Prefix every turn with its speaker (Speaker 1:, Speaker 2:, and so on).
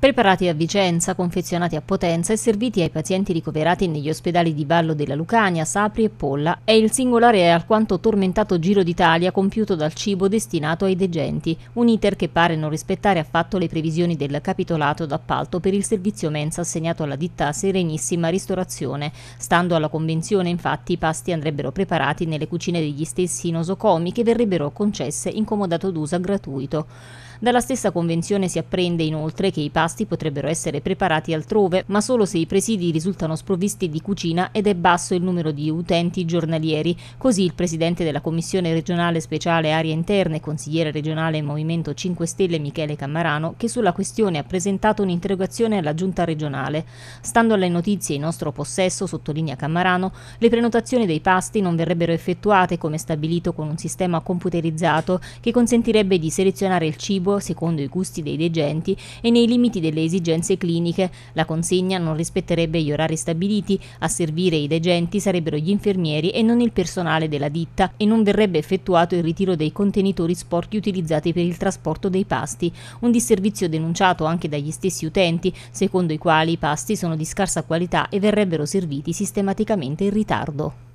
Speaker 1: Preparati a Vicenza, confezionati a Potenza e serviti ai pazienti ricoverati negli ospedali di Vallo della Lucania, Sapri e Polla, è il singolare e alquanto tormentato giro d'Italia compiuto dal cibo destinato ai degenti, un iter che pare non rispettare affatto le previsioni del capitolato d'appalto per il servizio mensa assegnato alla ditta Serenissima Ristorazione. Stando alla convenzione, infatti, i pasti andrebbero preparati nelle cucine degli stessi nosocomi che verrebbero concesse in comodato d'uso gratuito. Dalla stessa convenzione si apprende inoltre che i pasti pasti potrebbero essere preparati altrove, ma solo se i presidi risultano sprovvisti di cucina ed è basso il numero di utenti giornalieri. Così il presidente della Commissione regionale speciale Aria Interna e consigliere regionale Movimento 5 Stelle Michele Cammarano, che sulla questione ha presentato un'interrogazione alla giunta regionale. Stando alle notizie in nostro possesso, sottolinea Cammarano, le prenotazioni dei pasti non verrebbero effettuate come stabilito con un sistema computerizzato che consentirebbe di selezionare il cibo secondo i gusti dei degenti e nei limiti conti delle esigenze cliniche. La consegna non rispetterebbe gli orari stabiliti, a servire i degenti sarebbero gli infermieri e non il personale della ditta e non verrebbe effettuato il ritiro dei contenitori sporchi utilizzati per il trasporto dei pasti, un disservizio denunciato anche dagli stessi utenti, secondo i quali i pasti sono di scarsa qualità e verrebbero serviti sistematicamente in ritardo.